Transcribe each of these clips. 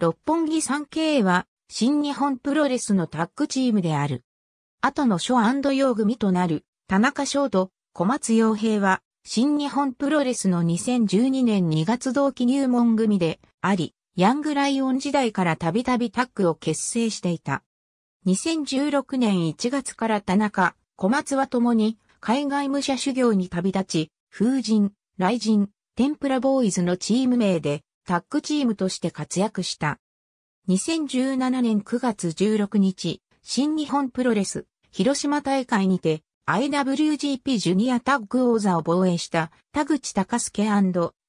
六本木 3K は、新日本プロレスのタッグチームである。後の諸用組となる、田中翔と小松洋平は、新日本プロレスの2012年2月同期入門組であり、ヤングライオン時代からたびたびタッグを結成していた。2016年1月から田中、小松は共に海外武者修行に旅立ち、風神、雷神、天ぷらボーイズのチーム名でタッグチームとして活躍した。2017年9月16日、新日本プロレス、広島大会にて、IWGP ジュニアタッグ王座を防衛した田口隆介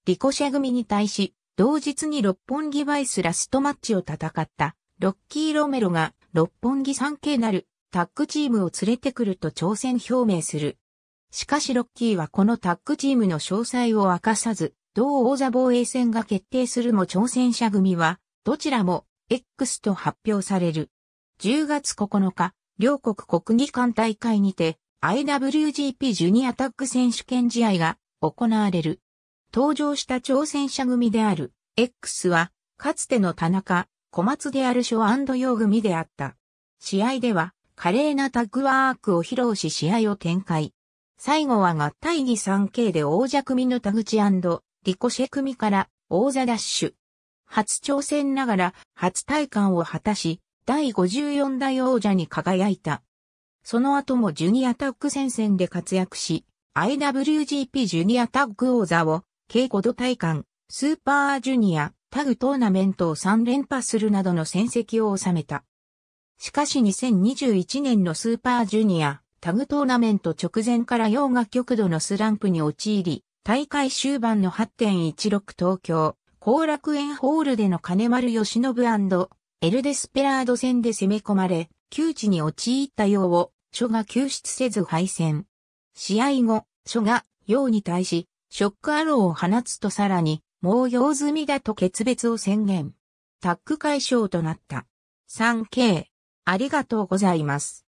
リコシェ組に対し、同日に六本木バイスラストマッチを戦ったロッキー・ロメロが六本木 3K なるタッグチームを連れてくると挑戦表明する。しかしロッキーはこのタッグチームの詳細を明かさず、同王座防衛戦が決定するも挑戦者組は、どちらも X と発表される。10月9日、両国国技館大会にて IWGP ジュニアタッグ選手権試合が行われる。登場した挑戦者組である X は、かつての田中、小松であるショヨー組であった。試合では、華麗なタッグワークを披露し試合を展開。最後は合体に 3K で王者組の田口リコシェ組から王座ッシュ。初挑戦ながら初体感を果たし、第54代王者に輝いた。その後もジュニアタッグ戦線で活躍し、IWGP ジュニアタッグ王座を稽古度体感、スーパージュニアタグトーナメントを3連覇するなどの戦績を収めた。しかし2021年のスーパージュニアタグトーナメント直前から洋画極度のスランプに陥り、大会終盤の8.16東京、後楽園ホールでの金丸義信エルデスペラード戦で攻め込まれ、窮地に陥ったうを、書が救出せず敗戦。試合後、書が陽に対し、ショックアローを放つとさらに、もう用済みだと決別を宣言。タッグ解消となった。3K。ありがとうございます。